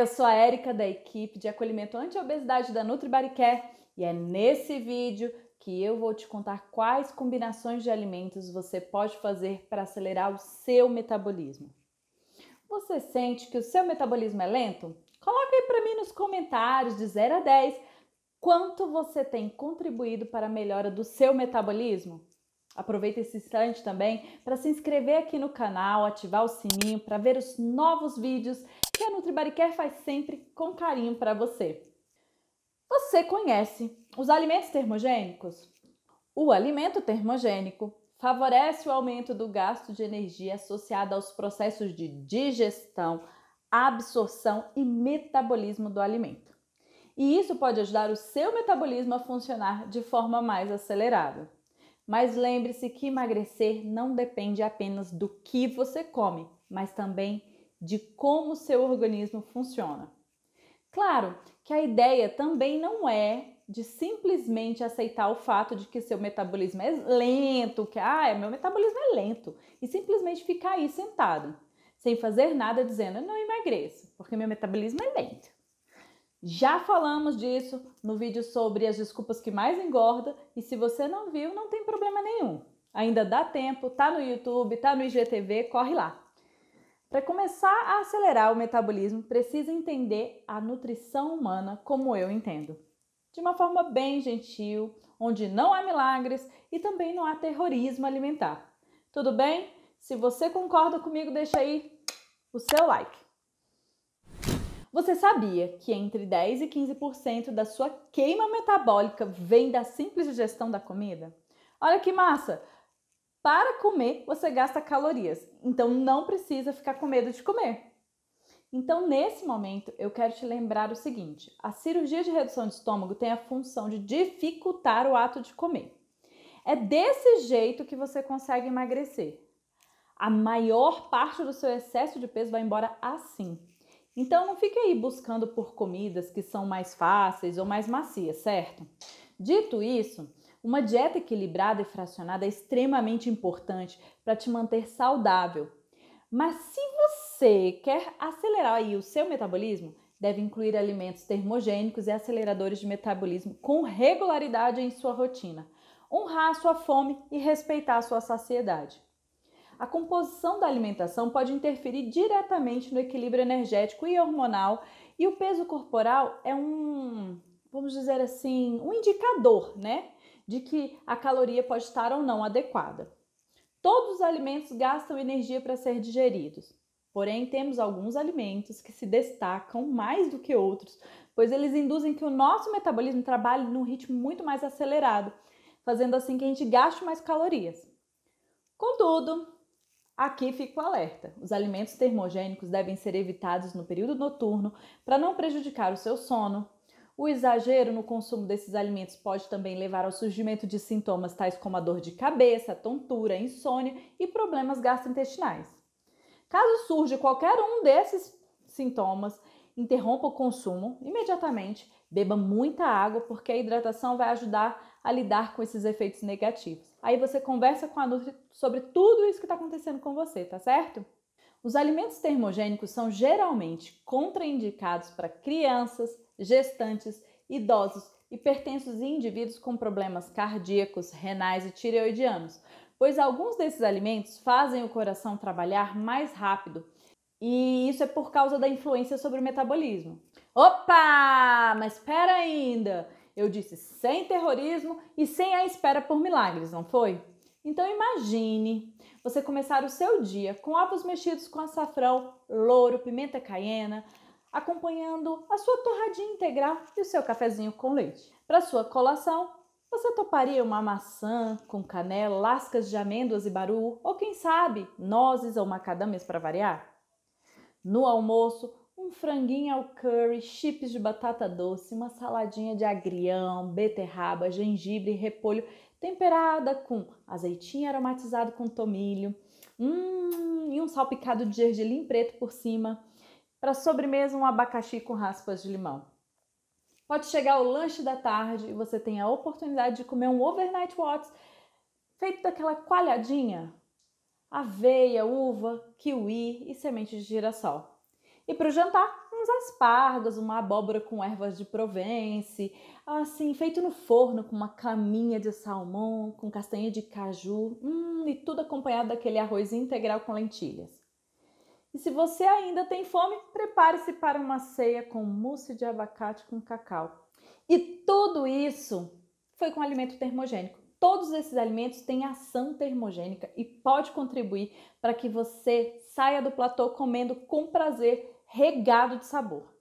eu sou a Érica da equipe de acolhimento anti-obesidade da NutriBaricare e é nesse vídeo que eu vou te contar quais combinações de alimentos você pode fazer para acelerar o seu metabolismo. Você sente que o seu metabolismo é lento? Coloca aí para mim nos comentários de 0 a 10 quanto você tem contribuído para a melhora do seu metabolismo. Aproveita esse instante também para se inscrever aqui no canal, ativar o sininho para ver os novos vídeos que a Nutribariquer faz sempre com carinho para você. Você conhece os alimentos termogênicos? O alimento termogênico favorece o aumento do gasto de energia associado aos processos de digestão, absorção e metabolismo do alimento. E isso pode ajudar o seu metabolismo a funcionar de forma mais acelerada. Mas lembre-se que emagrecer não depende apenas do que você come, mas também de como seu organismo funciona. Claro que a ideia também não é de simplesmente aceitar o fato de que seu metabolismo é lento, que ah, é, meu metabolismo é lento, e simplesmente ficar aí sentado, sem fazer nada, dizendo eu não emagreço, porque meu metabolismo é lento. Já falamos disso no vídeo sobre as desculpas que mais engorda e se você não viu, não tem problema nenhum. Ainda dá tempo, tá no YouTube, tá no IGTV, corre lá. Para começar a acelerar o metabolismo, precisa entender a nutrição humana como eu entendo. De uma forma bem gentil, onde não há milagres e também não há terrorismo alimentar. Tudo bem? Se você concorda comigo, deixa aí o seu like. Você sabia que entre 10 e 15% da sua queima metabólica vem da simples digestão da comida? Olha que massa! Para comer, você gasta calorias, então não precisa ficar com medo de comer. Então, nesse momento, eu quero te lembrar o seguinte: a cirurgia de redução de estômago tem a função de dificultar o ato de comer. É desse jeito que você consegue emagrecer. A maior parte do seu excesso de peso vai embora assim. Então não fique aí buscando por comidas que são mais fáceis ou mais macias, certo? Dito isso, uma dieta equilibrada e fracionada é extremamente importante para te manter saudável. Mas se você quer acelerar aí o seu metabolismo, deve incluir alimentos termogênicos e aceleradores de metabolismo com regularidade em sua rotina, honrar a sua fome e respeitar a sua saciedade a composição da alimentação pode interferir diretamente no equilíbrio energético e hormonal, e o peso corporal é um, vamos dizer assim, um indicador, né, de que a caloria pode estar ou não adequada. Todos os alimentos gastam energia para ser digeridos. Porém, temos alguns alimentos que se destacam mais do que outros, pois eles induzem que o nosso metabolismo trabalhe num ritmo muito mais acelerado, fazendo assim que a gente gaste mais calorias. Contudo, Aqui fica o alerta: os alimentos termogênicos devem ser evitados no período noturno para não prejudicar o seu sono. O exagero no consumo desses alimentos pode também levar ao surgimento de sintomas tais como a dor de cabeça, tontura, insônia e problemas gastrointestinais. Caso surja qualquer um desses sintomas, interrompa o consumo imediatamente, beba muita água, porque a hidratação vai ajudar a lidar com esses efeitos negativos. Aí você conversa com a Nutri sobre tudo isso que está acontecendo com você, tá certo? Os alimentos termogênicos são geralmente contraindicados para crianças, gestantes, idosos, hipertensos e indivíduos com problemas cardíacos, renais e tireoidianos, pois alguns desses alimentos fazem o coração trabalhar mais rápido e isso é por causa da influência sobre o metabolismo. Opa! Mas espera ainda! Eu disse sem terrorismo e sem a espera por milagres, não foi? Então imagine você começar o seu dia com ovos mexidos com açafrão, louro, pimenta caiena, acompanhando a sua torradinha integral e o seu cafezinho com leite. Para sua colação, você toparia uma maçã com canela, lascas de amêndoas e baru, ou quem sabe, nozes ou macadâmias para variar? No almoço, um franguinho ao curry, chips de batata doce, uma saladinha de agrião, beterraba, gengibre, repolho, temperada com azeitinho aromatizado com tomilho, hum, e um salpicado de gergelim preto por cima. Para sobremesa, um abacaxi com raspas de limão. Pode chegar o lanche da tarde e você tem a oportunidade de comer um overnight oats feito daquela coalhadinha, aveia, uva, kiwi e semente de girassol. E para o jantar, uns aspargos, uma abóbora com ervas de Provence, assim, feito no forno com uma caminha de salmão, com castanha de caju, hum, e tudo acompanhado daquele arroz integral com lentilhas. E se você ainda tem fome, prepare-se para uma ceia com mousse de abacate com cacau. E tudo isso foi com alimento termogênico. Todos esses alimentos têm ação termogênica e pode contribuir para que você saia do platô comendo com prazer regado de sabor.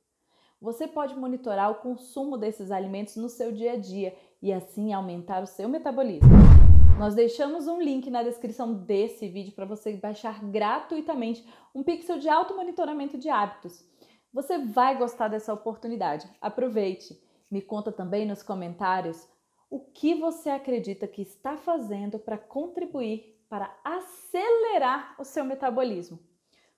Você pode monitorar o consumo desses alimentos no seu dia a dia e assim aumentar o seu metabolismo. Nós deixamos um link na descrição desse vídeo para você baixar gratuitamente um pixel de auto monitoramento de hábitos. Você vai gostar dessa oportunidade. Aproveite. Me conta também nos comentários o que você acredita que está fazendo para contribuir para acelerar o seu metabolismo.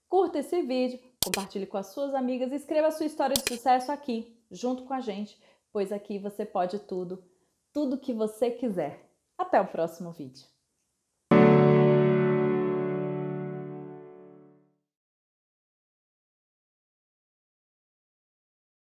Curta esse vídeo, Compartilhe com as suas amigas e escreva a sua história de sucesso aqui, junto com a gente, pois aqui você pode tudo, tudo que você quiser. Até o próximo vídeo.